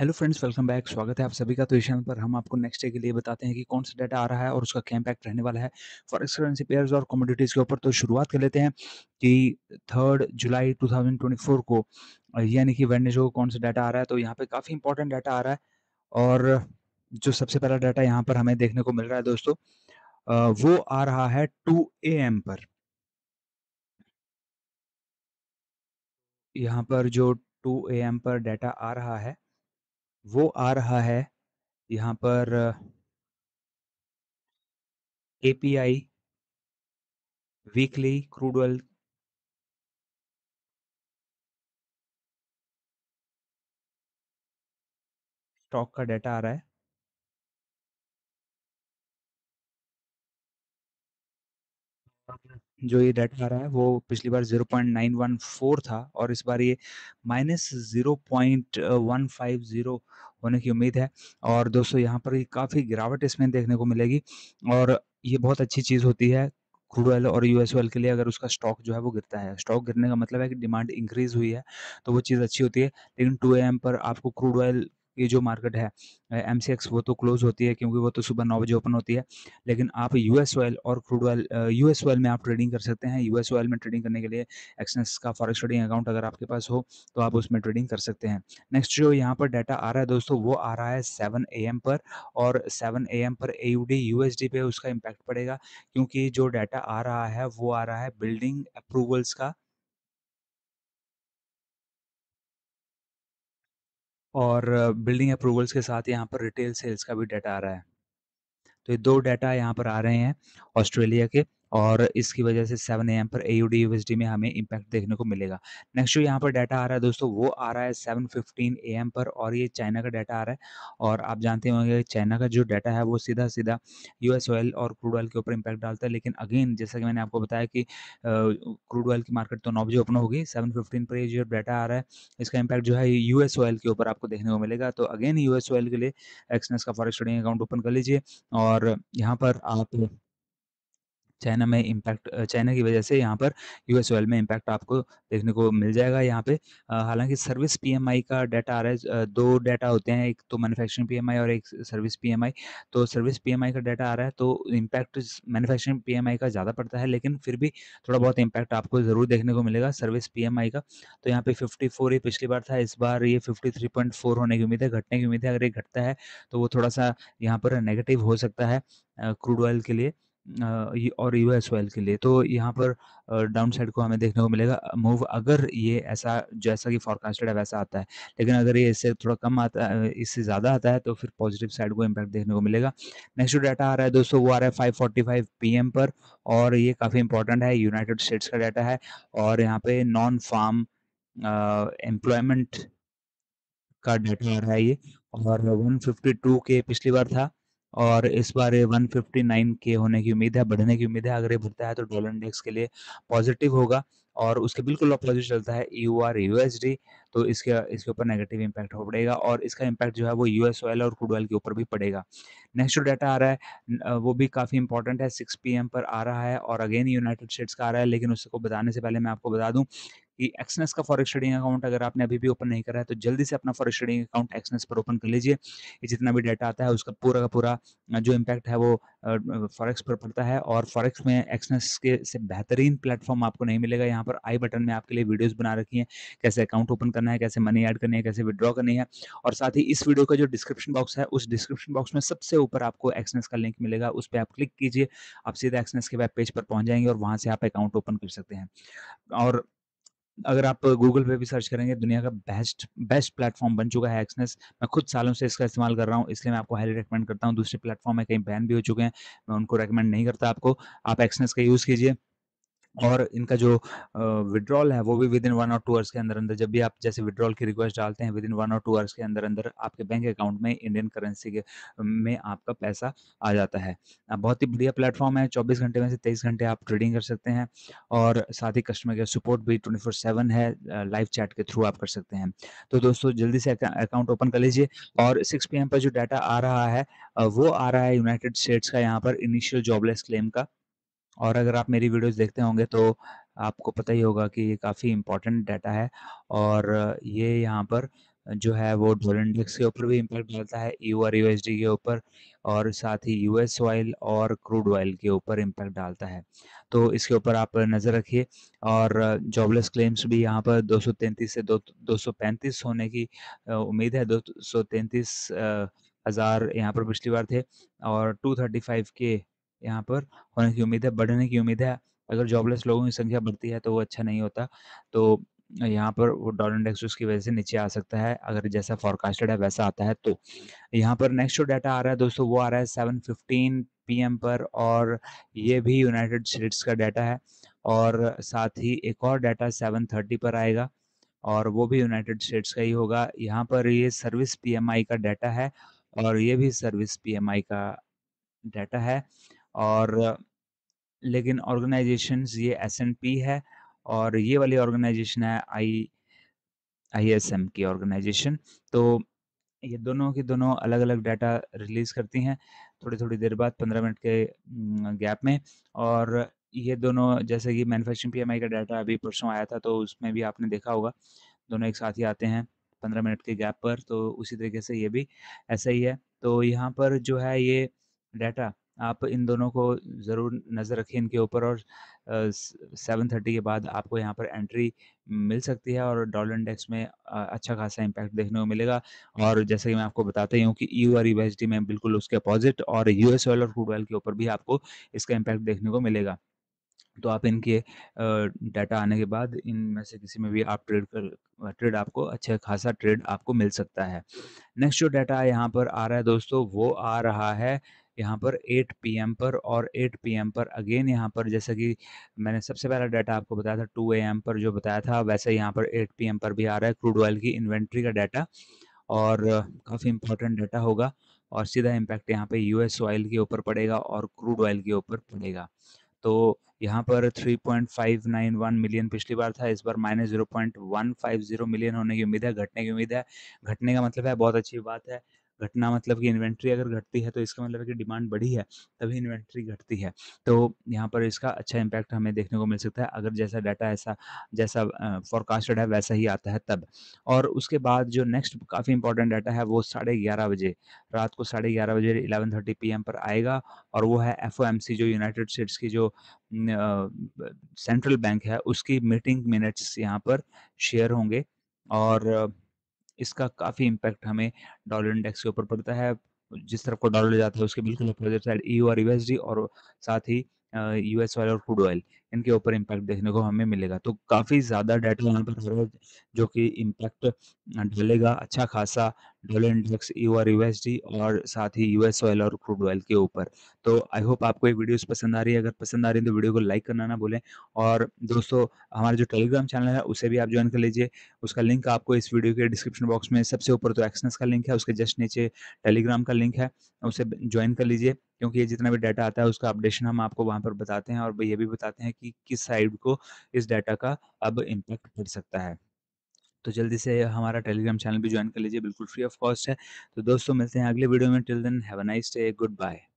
hello friends welcome back स्वागत है आप सभी का तो इस चैनल पर हम आपको नेक्स्ट डे के लिए बताते हैं कि कौन सा डाटा आ रहा है और उसका क्या इंपैक्ट रहने वाला है फॉरेक्स करेंसी पेयर्स और कमोडिटीज़ के ऊपर तो शुरुआत कर लेते हैं कि थर्ड जुलाई 2024 को यानी कि वेडनेसडे को कौन सा डाटा आ रहा है तो यहाँ पर काफ़ी इंपॉर्टेंट डाटा आ रहा है और जो सबसे पहला डाटा यहाँ पर हमें देखने को मिल रहा है दोस्तों वो आ रहा है टू ए पर यहाँ पर जो टू ए पर डाटा आ रहा है वो आ रहा है यहाँ पर API weekly crude oil stock का डाटा आ रहा है जो ये डाटा आ रहा है वो पिछली बार 0.914 था और इस बार ये माइनस जीरो होने की उम्मीद है और दोस्तों यहाँ पर काफ़ी गिरावट इसमें देखने को मिलेगी और ये बहुत अच्छी चीज़ होती है क्रूड ऑयल और यूएस ऑयल के लिए अगर उसका स्टॉक जो है वो गिरता है स्टॉक गिरने का मतलब है कि डिमांड इंक्रीज हुई है तो वो चीज़ अच्छी होती है लेकिन टू एम पर आपको क्रूड ऑयल ये जो मार्केट है एम वो तो क्लोज होती है क्योंकि वो तो सुबह नौ बजे ओपन होती है लेकिन आप यूएस ऑयल और क्रूड ऑयल यूएस ऑयल में आप ट्रेडिंग कर सकते हैं यूएस ऑयल में ट्रेडिंग करने के लिए एक्सनेस का फॉरेक्स ट्रेडिंग अकाउंट अगर आपके पास हो तो आप उसमें ट्रेडिंग कर सकते हैं नेक्स्ट जो यहाँ पर डाटा आ रहा है दोस्तों वो आ रहा है सेवन ए पर और सेवन ए पर ए यू पे उसका इम्पैक्ट पड़ेगा क्योंकि जो डाटा आ रहा है वो आ रहा है बिल्डिंग अप्रूवल्स का और बिल्डिंग अप्रूवल्स के साथ यहाँ पर रिटेल सेल्स का भी डाटा आ रहा है तो ये दो डाटा यहाँ पर आ रहे हैं ऑस्ट्रेलिया के और इसकी वजह से सेवन ए पर ए यू में हमें इम्पैक्ट देखने को मिलेगा नेक्स्ट जो यहाँ पर डाटा आ रहा है दोस्तों वो आ रहा है सेवन फिफ्टीन ए पर और ये चाइना का डाटा आ रहा है और आप जानते होंगे चाइना का जो डाटा है वो सीधा सीधा यूएस ऑयल और क्रूड ऑयल के ऊपर इम्पैक्ट डालता है लेकिन अगेन जैसा कि मैंने आपको बताया कि क्रूड ऑयल की मार्केट तो नौ बजे ओपन होगी सेवन फिफ्टीन पर ये जो डाटा आ रहा है इसका इम्पैक्ट जो है यूएस ऑयल के ऊपर आपको देखने को मिलेगा तो अगेन यूएस ऑयल के लिए एक्सनेस का फॉरेस्ट ट्रेडिंग अकाउंट ओपन कर लीजिए और यहाँ पर आप चाइना में इम्पैक्ट चाइना की वजह से यहाँ पर यूएस ऑयल में इम्पैक्ट आपको देखने को मिल जाएगा यहाँ पे हालांकि सर्विस पीएमआई का डाटा आ रहा है दो डाटा होते हैं एक तो मैन्युफैक्चरिंग पीएमआई और एक सर्विस पीएमआई तो सर्विस पीएमआई का डाटा आ रहा है तो इम्पैक्ट मैनुफैक्चरिंग पी का ज़्यादा पड़ता है लेकिन फिर भी थोड़ा बहुत इम्पैक्ट आपको ज़रूर देखने को मिलेगा सर्विस पी का तो यहाँ पे फिफ्टी ये पिछली बार था इस बार ये फिफ्टी होने की उम्मीद है घटने की उम्मीद है अगर ये घटता है तो वो थोड़ा सा यहाँ पर नेगेटिव हो सकता है क्रूड ऑयल के लिए और यू एस के लिए तो यहाँ पर डाउन साइड को हमें देखने को मिलेगा मूव अगर ये ऐसा जैसा कि फॉरकास्टेड है वैसा आता है लेकिन अगर ये इससे थोड़ा कम आता है इससे ज़्यादा आता है तो फिर पॉजिटिव साइड को इम्पैक्ट देखने को मिलेगा नेक्स्ट जो डाटा आ रहा है दोस्तों वो आ रहा है five forty five P M पर और ये काफ़ी इंपॉर्टेंट है यूनाइटेड स्टेट्स का डाटा है और यहाँ पे नॉन फार्म एम्प्लॉयमेंट का डाटा आ रहा है ये और वन के पिछली बार था और इस बार ये नाइन के होने की उम्मीद है बढ़ने की उम्मीद है अगर ये बढ़ता है तो डॉलर इंडेक्स के लिए पॉजिटिव होगा और उसके बिल्कुल अपोजिट चलता है यू आर यू तो इसके इसके ऊपर नेगेटिव इंपैक्ट हो पड़ेगा और इसका इम्पैक्ट जो है वो यूएस ऑयल और क्रूड ऑयल के ऊपर भी पड़ेगा नेक्स्ट जो डाटा आ रहा है वो भी काफ़ी इंपॉर्टेंट है सिक्स पी पर आ रहा है और अगेन यूनाइटेड स्टेट्स का आ रहा है लेकिन उसको बताने से पहले मैं आपको बता दूँ कि एक्सनेस का फॉरेक्स ट्रेडिंग अकाउंट अगर आपने अभी भी ओपन नहीं करा है तो जल्दी से अपना फॉरेक्स ट्रेडिंग अकाउंट एक्सनेस पर ओपन कर लीजिए जितना भी डाटा आता है उसका पूरा का पूरा जो इम्पैक्ट है वो फॉरेक्स पर पड़ता है और फॉरेक्स में एक्सनेस के से बेहतरीन प्लेटफॉर्म आपको नहीं मिलेगा यहाँ पर आई बटन में आपके लिए वीडियोज बना रखी है कैसे अकाउंट ओपन करना है कैसे मनी एड करनी है कैसे विद्रॉ करनी है और साथ ही इस वीडियो का जो डिस्क्रिप्शन बॉक्स है उस डिस्क्रिप्शन बॉक्स में सबसे ऊपर आपको एक्सनेस का लिंक मिलेगा उस पर आप क्लिक कीजिए आप सीधा एक्सनेस के वेब पेज पर पहुंच जाएंगे और वहां से आप अकाउंट ओपन कर सकते हैं और अगर आप गूगल पे भी सर्च करेंगे दुनिया का बेस्ट बेस्ट प्लेटफॉर्म बन चुका है एक्सनेस मैं खुद सालों से इसका इस्तेमाल कर रहा हूँ इसलिए मैं आपको हाईली रिकमेंड करता हूँ दूसरे प्लेटफॉर्म में कहीं बैन भी हो चुके हैं मैं उनको रिकमेंड नहीं करता आपको आप एक्सनेस का यूज़ कीजिए और इनका जो विड्रॉल है वो भी विद इन वन और टू आवर्स के अंदर अंदर जब भी आप जैसे विड्रॉल की रिक्वेस्ट डालते हैं विद इन वन और टू आवर्स के अंदर अंदर आपके बैंक अकाउंट में इंडियन करेंसी के में आपका पैसा आ जाता है बहुत ही बढ़िया प्लेटफॉर्म है चौबीस घंटे में से तेईस घंटे आप ट्रेडिंग कर सकते हैं और साथ ही कस्टमर केयर सपोर्ट भी ट्वेंटी फोर सेवन है लाइव चैट के थ्रू आप कर सकते हैं तो दोस्तों जल्दी से अकाउंट ओपन कर लीजिए और सिक्स पी पर जो डाटा आ रहा है वो आ रहा है यूनाइटेड स्टेट्स का यहाँ पर इनिशियल जॉबलेस क्लेम का और अगर आप मेरी वीडियोस देखते होंगे तो आपको पता ही होगा कि ये काफ़ी इम्पोर्टेंट डाटा है और ये यहाँ पर जो है वो डोल इंडेक्स के ऊपर भी इम्पैक्ट डालता है यू आर यूएसडी के ऊपर और साथ ही यूएस ऑयल और क्रूड ऑयल के ऊपर इम्पैक्ट डालता है तो इसके ऊपर आप नज़र रखिए और जॉबलेस क्लेम्स भी यहाँ पर 233 से दो 235 होने की उम्मीद है 233 हज़ार यहाँ पर पिछली बार थे और 235 के यहाँ पर होने की उम्मीद है बढ़ने की उम्मीद है अगर जॉबलेस लोगों की संख्या बढ़ती है तो वो अच्छा नहीं होता तो यहाँ पर वो डॉलर इंडेक्स उसकी वजह से नीचे आ सकता है अगर जैसा फॉरकास्टेड है वैसा आता है तो यहाँ पर नेक्स्ट जो डाटा आ रहा है दोस्तों वो आ रहा है सेवन फिफ्टीन एम पर और ये भी यूनाइटेड स्टेट्स का डाटा है और साथ ही एक और डाटा सेवन थर्टी पर आएगा और वो भी यूनाइटेड स्टेट्स का ही होगा यहाँ पर ये सर्विस आई का डाटा है और ये भी सर्विस आई का डाटा है और लेकिन ऑर्गेनाइजेशन ये एस एन पी है और ये वाली ऑर्गेनाइजेशन है आई आई एस एम की ऑर्गेनाइजेशन तो ये दोनों की दोनों अलग अलग डाटा रिलीज़ करती हैं थोड़ी थोड़ी देर बाद पंद्रह मिनट के गैप में और ये दोनों जैसे कि मैनुफैक्चरिंग पीएमआई का डाटा अभी परसों आया था तो उसमें भी आपने देखा होगा दोनों एक साथ ही आते हैं पंद्रह मिनट के गैप पर तो उसी तरीके से ये भी ऐसा ही है तो यहाँ पर जो है ये डाटा आप इन दोनों को ज़रूर नज़र रखें इनके ऊपर और सेवन थर्टी के बाद आपको यहाँ पर एंट्री मिल सकती है और डॉलर इंडेक्स में अच्छा खासा इम्पैक्ट देखने को मिलेगा और जैसे कि मैं आपको बताते ही हूँ कि यू आर यू में बिल्कुल उसके अपोजिट और यूएस ऑयल और क्रूड ऑयल के ऊपर भी आपको इसका इम्पैक्ट देखने को मिलेगा तो आप इनके डाटा आने के बाद इन में से किसी में भी आप ट्रेड कर ट्रेड आपको अच्छा खासा ट्रेड आपको मिल सकता है नेक्स्ट जो डाटा यहाँ पर आ रहा है दोस्तों वो आ रहा है यहाँ पर 8 पीएम पर और 8 पीएम पर अगेन यहाँ पर जैसा कि मैंने सबसे पहला डाटा आपको बताया था 2 एम पर जो बताया था वैसे यहाँ पर 8 पीएम पर भी आ रहा है क्रूड ऑयल की इन्वेंट्री का डाटा और काफ़ी इंपॉर्टेंट डाटा होगा और सीधा इम्पैक्ट यहाँ पे एस ऑयल के ऊपर पड़ेगा और क्रूड ऑयल के ऊपर पड़ेगा तो यहाँ पर 3.591 मिलियन पिछली बार था इस बार minus zero point one five zero million होने की उम्मीद है घटने की उम्मीद है घटने का मतलब है बहुत अच्छी बात है घटना मतलब कि इन्वेंट्री अगर घटती है तो इसका मतलब है कि डिमांड बढ़ी है तभी इन्वेंट्री घटती है तो यहाँ पर इसका अच्छा इम्पैक्ट हमें देखने को मिल सकता है अगर जैसा डाटा ऐसा जैसा फॉरकास्टेड है वैसा ही आता है तब और उसके बाद जो नेक्स्ट काफ़ी इंपॉर्टेंट डाटा है वो साढ़े ग्यारह बजे रात को साढ़े ग्यारह बजे इलेवन थर्टी पी पर आएगा और वो है एफ जो यूनाइटेड स्टेट्स की जो सेंट्रल बैंक है उसकी मीटिंग मिनट्स यहाँ पर शेयर होंगे और इसका काफ़ी इम्पैक्ट हमें डॉलर इंडेक्स के ऊपर पड़ता है जिस तरफ को डॉलर जाता है उसके बिल्कुल अपोजिट साइड ई और यूएसडी और साथ ही यूएस ऑयल और क्रूड ऑयल इनके ऊपर इम्पैक्ट देखने को हमें मिलेगा तो काफ़ी ज़्यादा डाटा यहाँ पर हो रहा है जो कि इम्पैक्ट डालेगा अच्छा खासा dollar index U R USD और साथ ही यूएस ऑयल और क्रूड ऑयल के ऊपर तो आई होप आपको ये वीडियोस पसंद आ रही है अगर पसंद आ रही है तो वीडियो को लाइक करना ना भूलें और दोस्तों हमारा जो टेलीग्राम चैनल है उसे भी आप ज्वाइन कर लीजिए उसका लिंक आपको इस वीडियो के डिस्क्रिप्शन बॉक्स में सबसे ऊपर तो एक्सनेस का लिंक है उसके जस्ट नीचे टेलीग्राम का लिंक है उसे ज्वाइन कर लीजिए क्योंकि ये जितना भी डाटा आता है उसका अपडेशन हम आपको वहाँ पर बताते हैं और ये भी बताते हैं कि किस साइड को इस डाटा का अब इम्पैक्ट पड़ सकता है तो जल्दी से हमारा टेलीग्राम चैनल भी ज्वाइन कर लीजिए बिल्कुल फ्री ऑफ कॉस्ट है तो दोस्तों मिलते हैं अगले वीडियो में till then have a nice day good bye